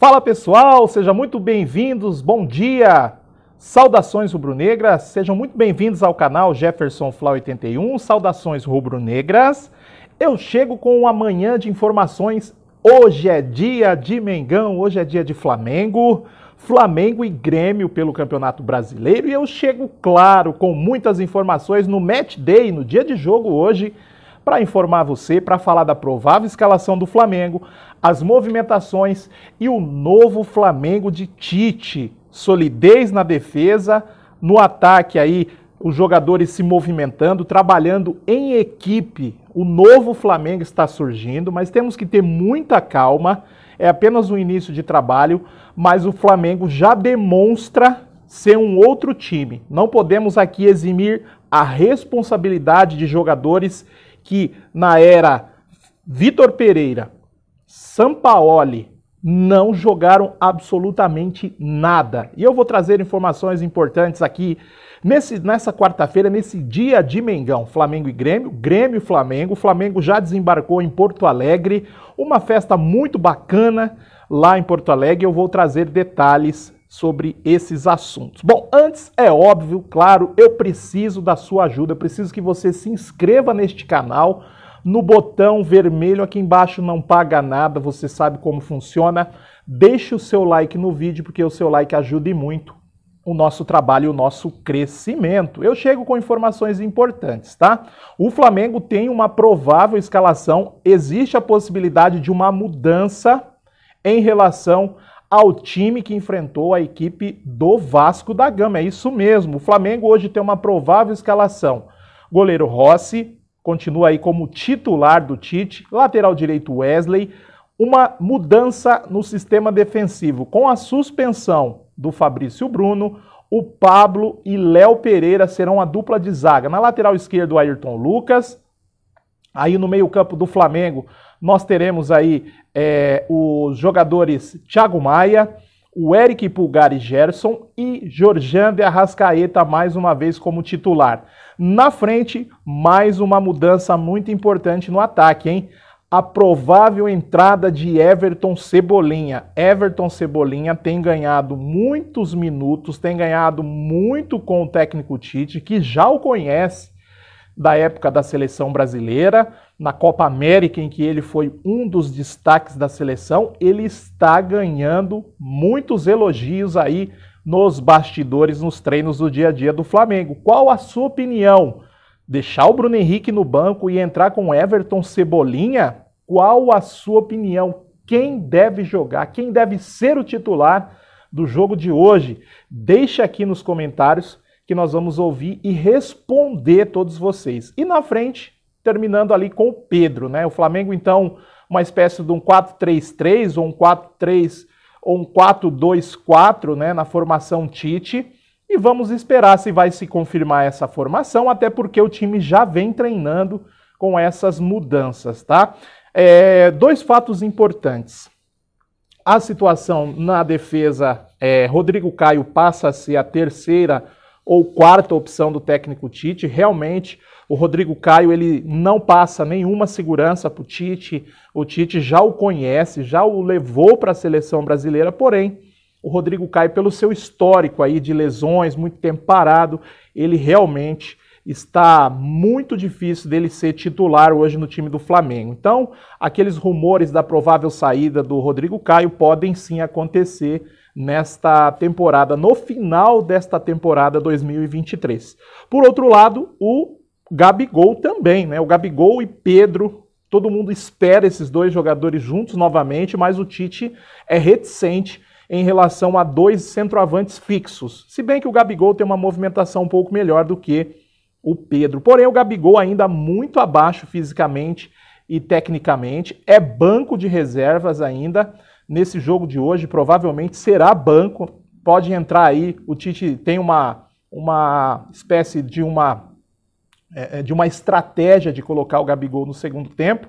Fala pessoal, sejam muito bem-vindos, bom dia! Saudações rubro-negras, sejam muito bem-vindos ao canal Jefferson Flau 81, saudações rubro-negras. Eu chego com uma manhã de informações. Hoje é dia de Mengão, hoje é dia de Flamengo, Flamengo e Grêmio pelo Campeonato Brasileiro e eu chego, claro, com muitas informações no Match Day, no dia de jogo hoje, para informar você, para falar da provável escalação do Flamengo, as movimentações e o novo Flamengo de Tite. Solidez na defesa, no ataque aí os jogadores se movimentando, trabalhando em equipe. O novo Flamengo está surgindo, mas temos que ter muita calma. É apenas um início de trabalho, mas o Flamengo já demonstra ser um outro time. Não podemos aqui eximir a responsabilidade de jogadores que na era Vitor Pereira, Sampaoli, não jogaram absolutamente nada. E eu vou trazer informações importantes aqui nesse, nessa quarta-feira, nesse dia de Mengão, Flamengo e Grêmio, Grêmio e Flamengo. O Flamengo já desembarcou em Porto Alegre, uma festa muito bacana lá em Porto Alegre. Eu vou trazer detalhes sobre esses assuntos. Bom, antes é óbvio, claro, eu preciso da sua ajuda, eu preciso que você se inscreva neste canal. No botão vermelho aqui embaixo não paga nada, você sabe como funciona. Deixe o seu like no vídeo porque o seu like ajuda e muito o nosso trabalho e o nosso crescimento. Eu chego com informações importantes, tá? O Flamengo tem uma provável escalação, existe a possibilidade de uma mudança em relação ao time que enfrentou a equipe do Vasco da Gama. É isso mesmo. O Flamengo hoje tem uma provável escalação. Goleiro Rossi continua aí como titular do Tite, lateral direito Wesley, uma mudança no sistema defensivo com a suspensão do Fabrício Bruno, o Pablo e Léo Pereira serão a dupla de zaga. Na lateral esquerda, o Ayrton Lucas, Aí no meio-campo do Flamengo, nós teremos aí é, os jogadores Thiago Maia, o Eric Pulgar e Gerson e Jorjan de Arrascaeta mais uma vez como titular. Na frente, mais uma mudança muito importante no ataque, hein? A provável entrada de Everton Cebolinha. Everton Cebolinha tem ganhado muitos minutos, tem ganhado muito com o técnico Tite, que já o conhece da época da seleção brasileira, na Copa América, em que ele foi um dos destaques da seleção, ele está ganhando muitos elogios aí nos bastidores, nos treinos do dia a dia do Flamengo. Qual a sua opinião? Deixar o Bruno Henrique no banco e entrar com Everton Cebolinha? Qual a sua opinião? Quem deve jogar? Quem deve ser o titular do jogo de hoje? Deixe aqui nos comentários que nós vamos ouvir e responder todos vocês. E na frente, terminando ali com o Pedro, né? O Flamengo então uma espécie de um 4-3-3 ou um 4-3 ou um 4-2-4, né, na formação Tite. E vamos esperar se vai se confirmar essa formação, até porque o time já vem treinando com essas mudanças, tá? É, dois fatos importantes. A situação na defesa, é, Rodrigo Caio passa a ser a terceira ou quarta opção do técnico Tite. Realmente, o Rodrigo Caio ele não passa nenhuma segurança para o Tite. O Tite já o conhece, já o levou para a seleção brasileira, porém o Rodrigo Caio, pelo seu histórico aí de lesões, muito tempo parado, ele realmente está muito difícil dele ser titular hoje no time do Flamengo. Então, aqueles rumores da provável saída do Rodrigo Caio podem sim acontecer nesta temporada, no final desta temporada 2023. Por outro lado, o Gabigol também, né? O Gabigol e Pedro, todo mundo espera esses dois jogadores juntos novamente, mas o Tite é reticente em relação a dois centroavantes fixos. Se bem que o Gabigol tem uma movimentação um pouco melhor do que o Pedro. Porém, o Gabigol ainda muito abaixo fisicamente e tecnicamente, é banco de reservas ainda nesse jogo de hoje, provavelmente será banco. Pode entrar aí, o Tite tem uma, uma espécie de uma, é, é de uma estratégia de colocar o Gabigol no segundo tempo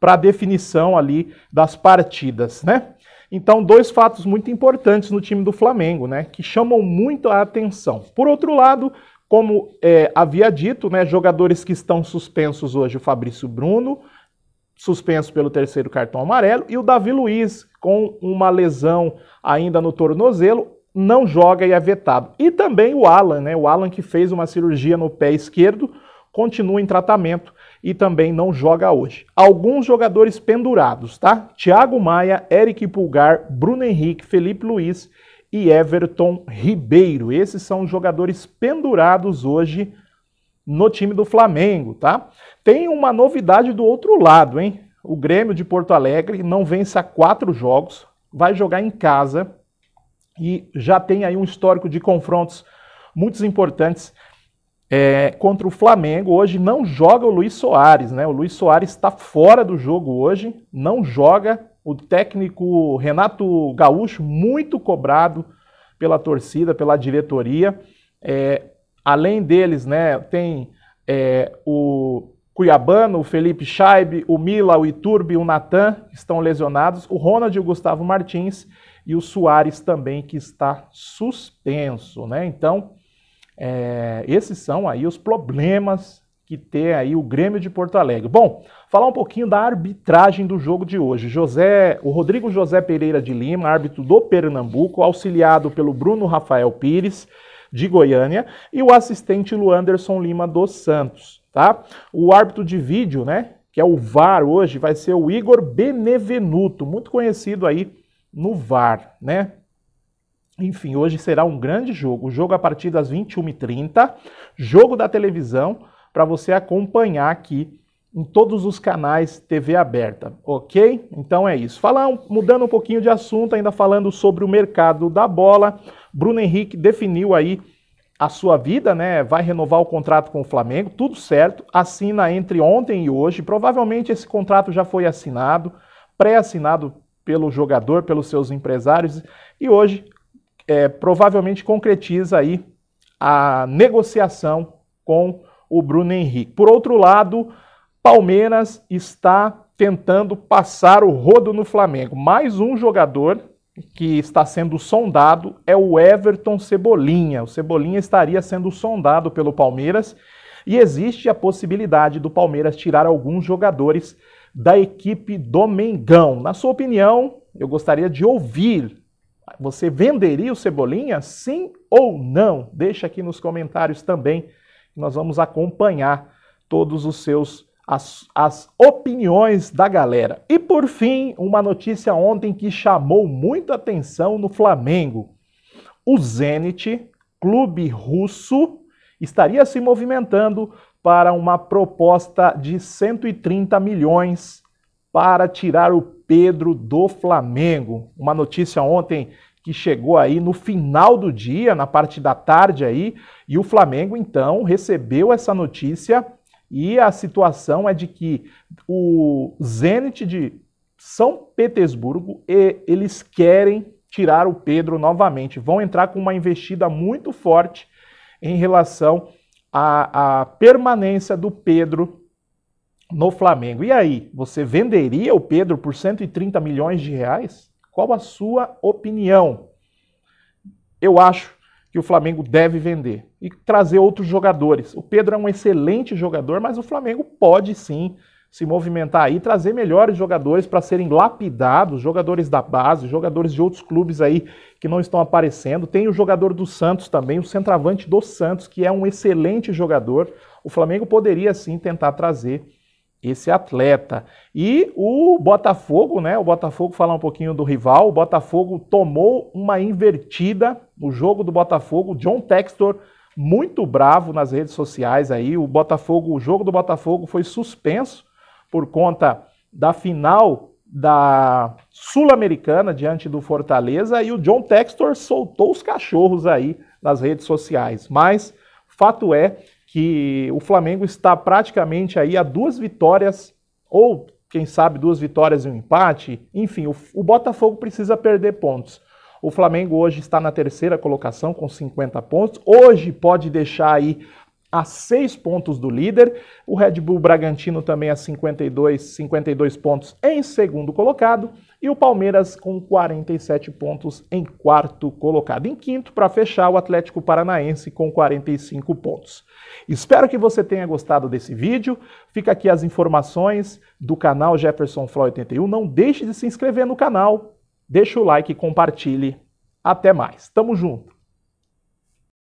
para definição ali das partidas, né? Então, dois fatos muito importantes no time do Flamengo, né? Que chamam muito a atenção. Por outro lado, como é, havia dito, né, jogadores que estão suspensos hoje, o Fabrício Bruno, suspenso pelo terceiro cartão amarelo, e o Davi Luiz, com uma lesão ainda no tornozelo, não joga e é vetado. E também o Alan, né? O Alan que fez uma cirurgia no pé esquerdo, continua em tratamento e também não joga hoje. Alguns jogadores pendurados, tá? Thiago Maia, Eric Pulgar, Bruno Henrique, Felipe Luiz e Everton Ribeiro. Esses são os jogadores pendurados hoje no time do Flamengo, tá? Tem uma novidade do outro lado, hein? O Grêmio de Porto Alegre não vence há quatro jogos, vai jogar em casa e já tem aí um histórico de confrontos muito importantes é, contra o Flamengo. Hoje não joga o Luiz Soares, né? O Luiz Soares está fora do jogo hoje, não joga. O técnico Renato Gaúcho, muito cobrado pela torcida, pela diretoria. É, Além deles, né, tem é, o Cuiabano, o Felipe Scheibe, o Mila, o Iturbe, o Natan estão lesionados, o Ronald e o Gustavo Martins e o Soares também que está suspenso, né? Então, é, esses são aí os problemas que tem aí o Grêmio de Porto Alegre. Bom, falar um pouquinho da arbitragem do jogo de hoje. José, o Rodrigo José Pereira de Lima, árbitro do Pernambuco, auxiliado pelo Bruno Rafael Pires, de Goiânia, e o assistente Luanderson Lima dos Santos, tá? O árbitro de vídeo, né, que é o VAR hoje, vai ser o Igor Benevenuto, muito conhecido aí no VAR, né? Enfim, hoje será um grande jogo. O jogo a partir das 21h30, jogo da televisão, para você acompanhar aqui em todos os canais TV aberta, ok? Então é isso. Falar, mudando um pouquinho de assunto, ainda falando sobre o mercado da bola. Bruno Henrique definiu aí a sua vida, né? Vai renovar o contrato com o Flamengo, tudo certo. Assina entre ontem e hoje. Provavelmente esse contrato já foi assinado, pré-assinado pelo jogador, pelos seus empresários, e hoje é, provavelmente concretiza aí a negociação com o Bruno Henrique. Por outro lado, Palmeiras está tentando passar o rodo no Flamengo. Mais um jogador que está sendo sondado é o Everton Cebolinha. O Cebolinha estaria sendo sondado pelo Palmeiras e existe a possibilidade do Palmeiras tirar alguns jogadores da equipe do Mengão. Na sua opinião, eu gostaria de ouvir. Você venderia o Cebolinha? Sim ou não? Deixa aqui nos comentários também. Nós vamos acompanhar todos os seus as, as opiniões da galera. E por fim, uma notícia ontem que chamou muita atenção no Flamengo. O Zenit, clube russo, estaria se movimentando para uma proposta de 130 milhões para tirar o Pedro do Flamengo. Uma notícia ontem que chegou aí no final do dia, na parte da tarde aí, e o Flamengo então recebeu essa notícia e a situação é de que o Zenit de São Petersburgo, e, eles querem tirar o Pedro novamente. Vão entrar com uma investida muito forte em relação à, à permanência do Pedro no Flamengo. E aí, você venderia o Pedro por 130 milhões de reais? Qual a sua opinião? Eu acho que o Flamengo deve vender e trazer outros jogadores. O Pedro é um excelente jogador, mas o Flamengo pode sim se movimentar aí, trazer melhores jogadores para serem lapidados, jogadores da base, jogadores de outros clubes aí que não estão aparecendo. Tem o jogador do Santos também, o centroavante do Santos, que é um excelente jogador. O Flamengo poderia sim tentar trazer esse atleta. E o Botafogo, né? O Botafogo falar um pouquinho do rival. O Botafogo tomou uma invertida no jogo do Botafogo. John Textor muito bravo nas redes sociais aí. O Botafogo, o jogo do Botafogo foi suspenso por conta da final da Sul-Americana diante do Fortaleza e o John Textor soltou os cachorros aí nas redes sociais. Mas fato é que o Flamengo está praticamente aí a duas vitórias, ou quem sabe duas vitórias e um empate. Enfim, o, o Botafogo precisa perder pontos. O Flamengo hoje está na terceira colocação com 50 pontos. Hoje pode deixar aí a seis pontos do líder. O Red Bull Bragantino também a 52, 52 pontos em segundo colocado. E o Palmeiras com 47 pontos em quarto colocado. Em quinto, para fechar, o Atlético Paranaense com 45 pontos. Espero que você tenha gostado desse vídeo. Fica aqui as informações do canal Jefferson Flo 81. Não deixe de se inscrever no canal, deixa o like e compartilhe. Até mais. Tamo junto.